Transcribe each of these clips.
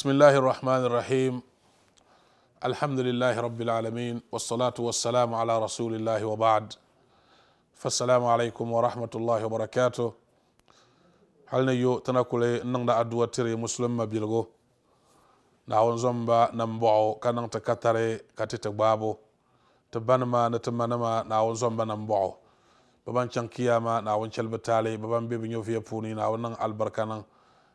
بسم الله الرحمن الرحيم الحمد لله رب العالمين والصلاة والسلام على رسول الله وبعد فالسلام عليكم ورحمة الله وبركاته هل نيو تنقل نغدا أدوى تري مسلم ما بيلغو نعون زمبا نمبعو كان تكتري كتي تبابو تبانما نتمنما نعون زمبا نمبعو baban can kiyama na wancan bitale baban bibin yau نعون funi na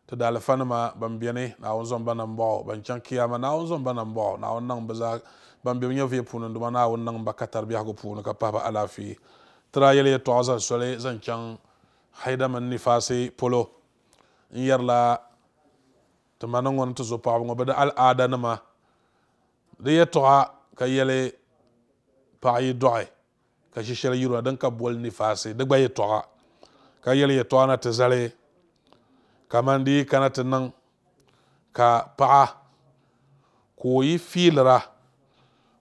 tɩ daalfanima ban beni naawun zɔm ba nan bɔɣɔ ban chaŋ kiyama naawun zɔm ba nan bɔɣɔ naawun niŋ bi zaa ban be nyɛ vɩɩ puuni duma naawun niŋ ba katar biɛhigu puuni ka pahi ba alaafee tɩra yel yetɔɣa zan soli zan can haida nifaasi polo n yɛrila tɩ ma niŋ ŋɔni tɩ zo paɣaba ŋɔ bi di alaada nima di yɛtɔɣa ka yɛli paɣa yi dɔɣi ka shishɛli yirina din ka boli nifaasi di gba yɛtɔɣa ka yɛli yɛtɔɣa na ti zali kaman da kana ti niŋ ka paɣa ko yi fiilira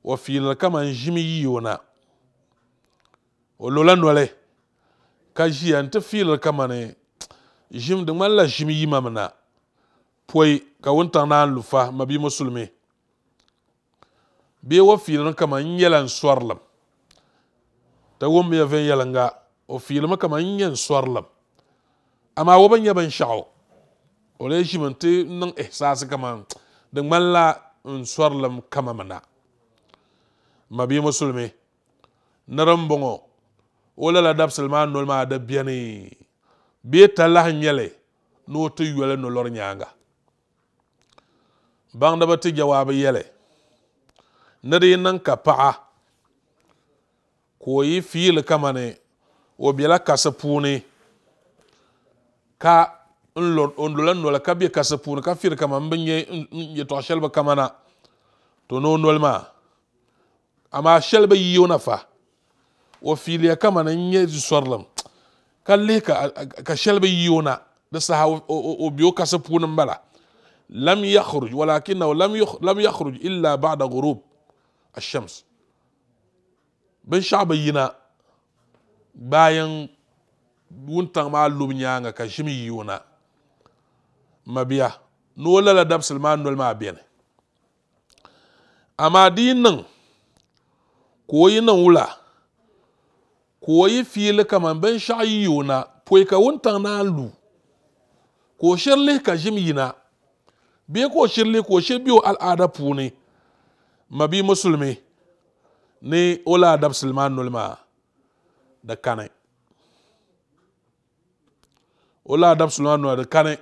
o fiiliri kaman ʒimi yi o na o lola noli ka ʒiya n ti kama kamani ʒim di malla ʒimi yi mami na poi ka wuntaŋ na lu fa bi musulmi bi o filira kama n yɛla n ta lim ti wummiya ga o filira kama n yɛn sɔri lim amaa o ban sha'o ole shi te nan ihsas kama da malla in swarlam kama mana mabi musulmi naran bongo wala la dab salman nol ma da biyani bi talah nyele no to yule no lor nyanga bang da bati jawabi yele nari nan ka pa'a ko yi fil kama ne o kasa puni ka n lor n lola nola ka be kasi puuni ka firi kama n bi nyɛ yɛtɔɣa shɛli bi kama na to ni o noli maa amaa shɛli bi yiyo na fa o fiiliya kama ni n nyɛ zusɔrilim ka lihi ka shɛli bi yiyo na di saha o be o kasi puuni n bala lam yakhruj walakinahu lam yakhruj illa ba'da ghurub ash-shams binshaɣu bi yina bayan wuntaŋ maa lubu nyaanga ka ʒimi yiyo na mabiya noo la la dabsili maa noli ma bɛni amma di yi niŋ nan o yi wula koyi o yi fiili kaman binshaɣu yi yo na poi ka wuntaŋ na lu ko o lihi ka ʒim yina bee ko o shiri lihi ka o puni o puuni mabi musulmi ni o laa dabsili maa ma da di ola o laa dabsili maa noli kani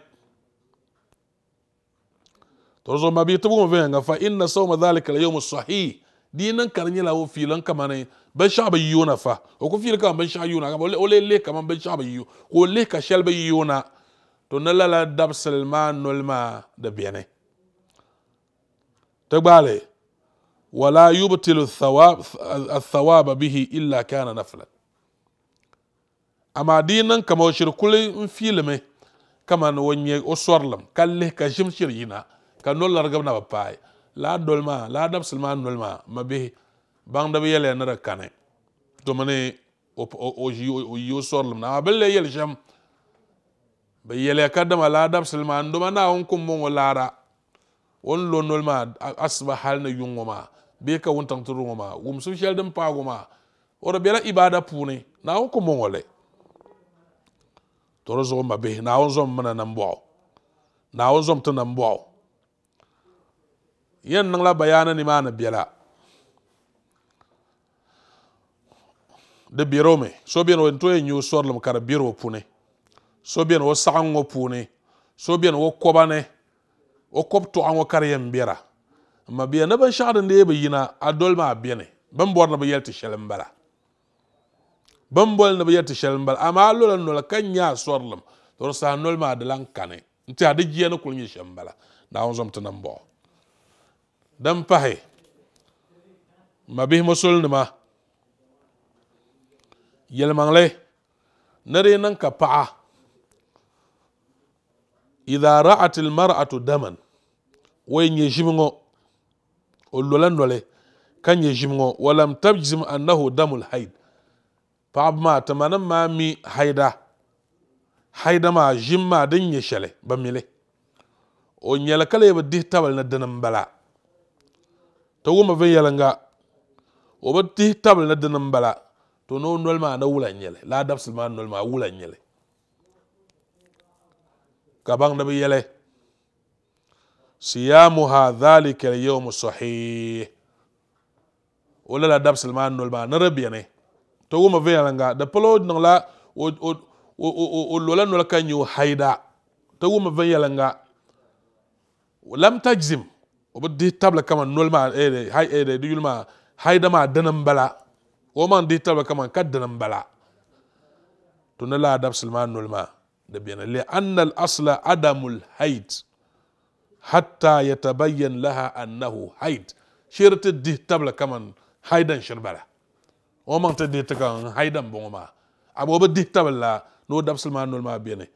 zo ma bi tubu venga fa inna sawma dhalika al-yawm sahih dinan karni wo filan kamane ba sha bai yona fa o ko fil kam ba sha yuna kan o le kam ba sha bai ko le ka shal bai yuna to na la dab salman nolma da bene gbale wala yubtilu thawab athawab bihi illa kana nafla amma dinan kama shirkuli filme kamane wonye o sorlam kalle ka shimshir yina ka nol la rgb na bi paai laa doli maa laa dabsili maa noli maa ma bihi bi yɛliya ni di kani tumi ni o yi o sɔri limna na bin lee yɛli shɛm bi yɛliya ka dama laa dabsili maa na naawuni kum bɔŋɔ laara wun lo noli maa asiba hali ni yuŋ maa bee ka wuntaŋ tiri maa wumsim shɛli din paagu maa o bɛla ibaada puuni naawuni kum bɔŋɔ li to di zuɣu ma bihi naawuni zɔm mina nambɔɣu naawuni zɔm ti nambɔɣu yɛn niŋla ni nimaani biɛla di biro mi so biɛni o tooi nyɛ o sɔrilim ka di biro puuni so biɛni o saɣim ŋɔ puuni so biɛni o kɔba ni o kɔb tɔɣa ŋɔ ka di yɛn biɛra ma biɛ ni binshɛɣu din deei bi yina a doli maa biɛni bin bɔri ni bi yɛli ti shɛli n bala bin boli ni bi yɛli ti shɛli n bala amaa a lola noli ka nyɛ a sɔrilim to di saha noli maa di lan kani n tiɛha di jia ni kuli nyɛ shɛm bala Da zɔm ti ni n dan pahe mabih musul nima yelmangle nare nan ka pa'a idha ra'at mar'atu daman way nye jimngo o lola nole kan nye jimngo walam tabjim annahu damul haid paɣaba ma ti ma mi haida haida ma jimma maa din nyɛ shɛli bi o nyɛli ka ba bi dihi na ni dini n bala ti wumi viɛnyɛlinga o bi tihi tabili ni dini n bala to ni o noli maa ni wula n nyɛli laa dabisili maa noli maa wula n nyɛli ka baŋ ni bi yɛli siyamuha dhalika alyawm sahih o lala dabisili maa noli maa ni di biɛni ti wumi viɛnyɛlinga di pili o niŋla o lola noli ka nyɛ o haida ti wumi viɛnyɛlinga lam tajzim وبدي تابلا كمان نول ما ايه هاي ايه دي يول ما هاي دما دنم بلا ومان دي تابلا كمان كد دنم بلا تون تنلا دب سلمان نول ما دبينا لأن الأصل عدم الهيد حتى يتبين لها أنه هيد شيرت دي تابلا كمان هيدا شربلا ومان تدي تكان هيدا بوما أبو بدي تابلا نو دب سلمان نول ما بيني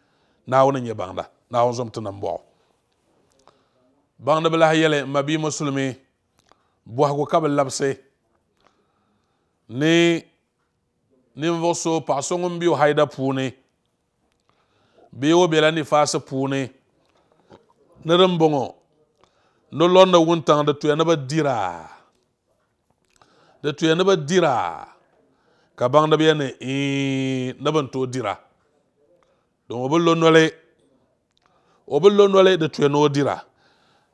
ناونا يباندا زمتنا تنبوه bãngd b la yɛl n ma bɩ musulmi bɔsgu ka b labse ni ninvuɣu so paɣa so ŋun bɛ o haida puuni bee o bɛla nifaasi puuni ni din bɔŋɔ ni lɔndi wuntaŋ di tuya ni dira di tuya ni dira ka baŋdiba yɛ ni ni bin tooi dira don o bi lo noli o bi lo noli di tuya ni o dira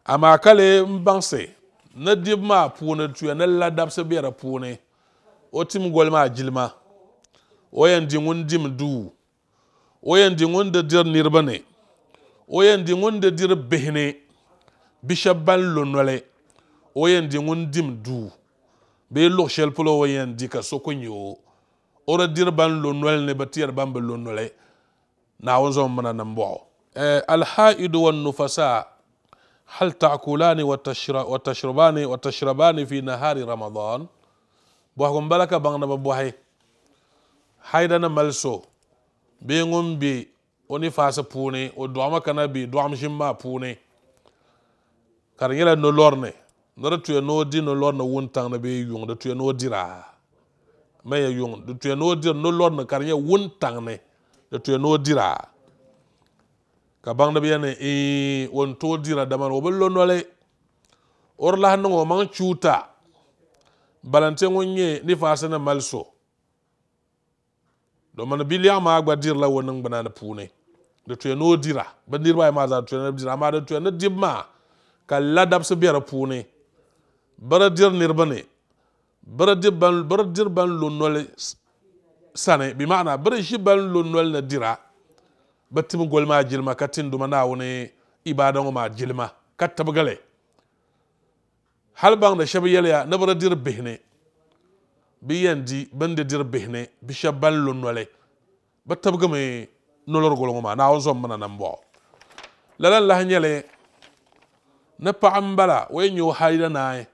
amaa ka lee n baŋsi ni dibu maa puuni tuya ni la be di puuni o tim goli maa jilima o yɛn di ŋun dim duu o yɛn di ŋun di diri niriba ni o yɛn di ŋun di diri bihi ni bia shab ban lo noli o yɛn di ŋun dim duu bee luɣu shɛli polo o yɛn di ka so ku nyɛ o o di diri ban lo noli ni bi tiri ban bi lo noli naawuni zaŋ mina ni n bɔɣɔ alhaidu nufasa hal taakulani watashrabani watashrabani fi nahari ramadan bwakum balaka bangna ba bohe haidana malso bengum bi oni fasa puni o duama kana bi duam shimma puni kar yela no lorne nara tuya no di no lorne wuntang na be yung da tuya no dira maya yung da tuya no dir no lorne kar yela wuntang ne da tuya no dira ka bãngdb ya ne ẽ dira daman wo bɩ londɔ le or la sẽn wo maŋ cuuta balante ŋun nyɛ ne faasɛ na mali so domani bilɛg maa gba dirila dira bi niriba ayi maa zaa tuyɛ ni dira amaa di tuyɛ ni dibu maa ka ladabsi be di puuni bari diri niriba ban lo noli sani bi ban lo dira batim gol ma jilma katin duma na wani ibadan ma jilma ka gale hal bang da shabi yelya na bara dir bihne bi yandi bande dir bihne bi shabban lunnole batab game nolor gol ma na won mana nan bo lalan lahi hanyele na paɣa bala wayin yo haida na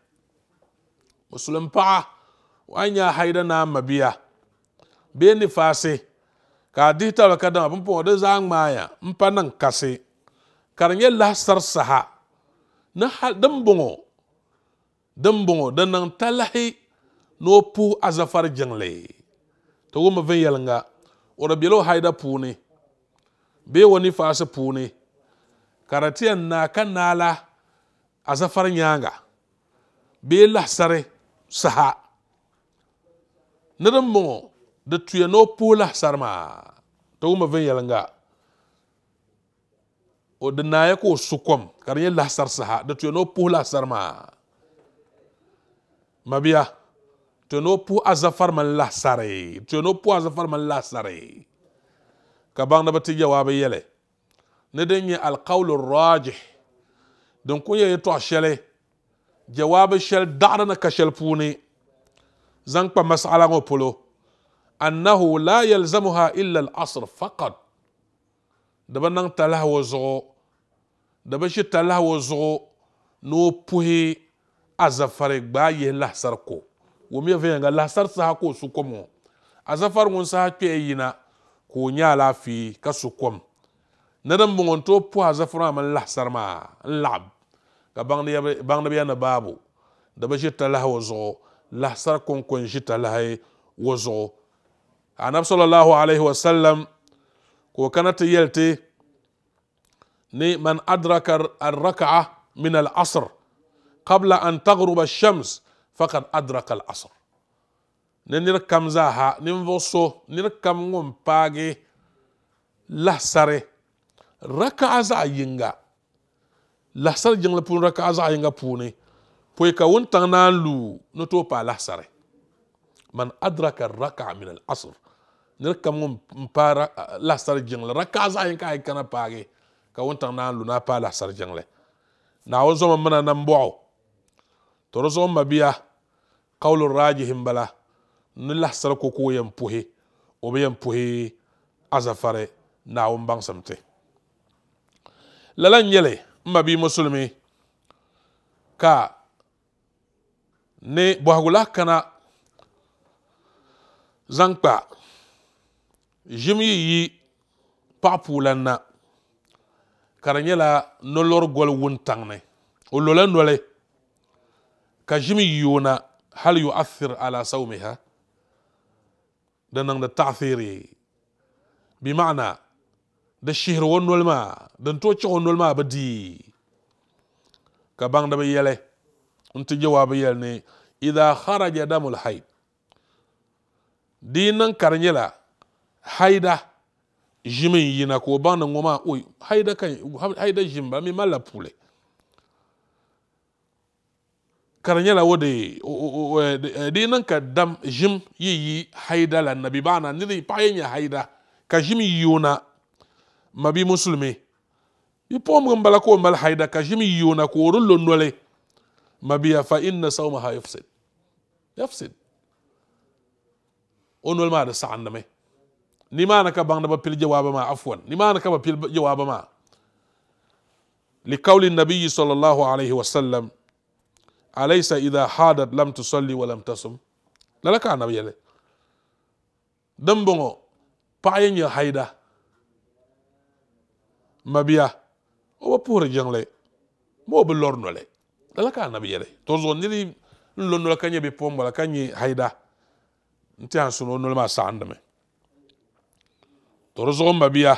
musulun pa'a nya haida na mabiya be ni fase ka a dihi tara ka dama bin pɔŋɔ di zaa ŋmaaya n pa niŋ kasi ka di nyɛ lahisari saha ni din bɔŋɔ din bɔŋɔ di niŋ talahi ni o puhi azafari jiŋli ti wumi viɛnyɛlinga o di biɛla o haida puuni bee wani nifaasi puuni ka di tiɛn naa ka naala zafar nyaanga bee lahisari saha ni din bɔŋɔ di tuya ni o puhi lahasari maa ti wumi viɛnyɛlinga o di naaya ka o su kom ka di nyɛ lahasari saha di tuya ni o puhi lahasari ma mabiya tuya ni o puhi azafari mini lahasari tuya ni o puhi azafari mini lahasari ka baŋda bi ti jawaabi yɛli ni din nyɛ alkawli rajih din ku yɛ yɛtɔɣa shɛli jawaabi shɛli daɣari ni ka shɛli puuni zaŋ kpa masala ŋɔ polo annahu la yalzamuha illa al-asr faqat daba niŋ talahawa zuɣu daba ʒi talahawa zuɣu ni o puhi azafari gbaa yihi lahasari ko wo mi venyɛnga lahasari saha ka su kom ŋɔ saha kpɛya yina ka o nyɛ alaafee ka su kom ni din n tooi puhi azafari maa mini lahasari maa n laɣam ka baŋdibiya ni baabo daba ʒi talahawa zuɣu lahasari konko n ʒi talahi wa zuɣu anabi sallallahu alaihi wasallam ko kana ta yelte ni man adraka arraka'a min al-asr qabla an taghruba ash-shams faqad adraka al-asr ne nir kam zaha nin voso nir kam ngom page lahsare raka'a za yinga lahsar jingla pun raka'a za yinga puni poika wun tang na lu no to pa lahsare man adraka raka min al asr ni rek kam ngom paara la sar jeng la raka sa yi kay kana paage ka won tan lu na pa la sar na won so ma mena nam to ro so ma biya qawlu rajihim bala ni la sar ko ko yam puhe o biyam puhe azafare na won bang samte la la nyele ma ka ne bo hagulakana zaŋ kpa ʒimi yi yi paɣa puulan na ka di nyɛla nolori goli wuntaŋ ni o lola noli ka ʒimi yiyo na yu afir ala sawmiha di niŋdi ta'thiri bi ma'ana di shihiri o noli maa din tooi chihi o noli maa bi dii ka baŋdi bi yɛli n ti jɛ yɛli ni idha kharaja damul hayd di niŋ kari nyɛla haida ʒimi n yina ka o baŋ ni ŋɔ oi haida kan haida ʒimi ba mi mala puuli ka di nyɛla wo eh, di niŋ ka dam ʒim yi yi haida la nabi ba na paɣa yɛn yi haida ka ʒim yi o na ma bi musulmi bipuɣimbili n bala ka o mali haida ka ʒim yi o na ka o di ma biya fa inna sawmaha yafsid yafsid onol ma da sa'anda mai ni ma na ka bang da ba pil jawaba ma afwan ni ma na ka ba pil jawaba ma li qawli nabiy sallallahu alaihi wasallam alaysa idha hadat lam tusalli wa lam tasum lala ka nabi yele dan bongo payen ya haida mabiya o ba pour jangle mo be lornole lala ka nabi yele to zo niri lonno la kanye be pombo la kanye haida nti an sunu nol ma sandame to rizqu mabiya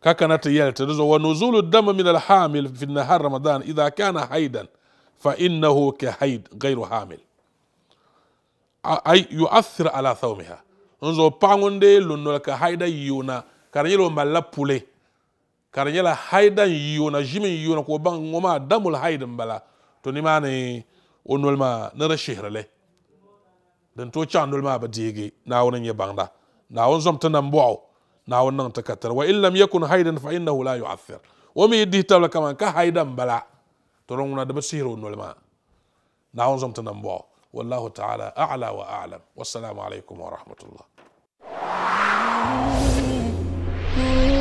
kakana ta yalta rozo wa nuzulu dam min al hamil fi nahar ramadan idha kana haidan fa innahu ka haid ghayru hamil ay yu'athir ala thawmiha nzo pangonde lunnol ka haida yuna karanyelo malla pule karanyela haida yuna jimi yuna ko bang ngoma damul haidan bala to ni mane onol na rashihrale le din tooi chaŋ noli maa bi deegi naawuni n nyɛ baŋda naawuni zom ti nam bɔɣu naawuni niŋ ti katari wa in lam yakun haydan fa innahu la yu'athir o mi dihi tabili kaman ka hayda n bala to di ŋuna di bi sihiri o noli maa naawuni zom ti nam bɔɣu wallahu ta'ala a'la wa a'lam wassalamu alaikum wa rahmatullah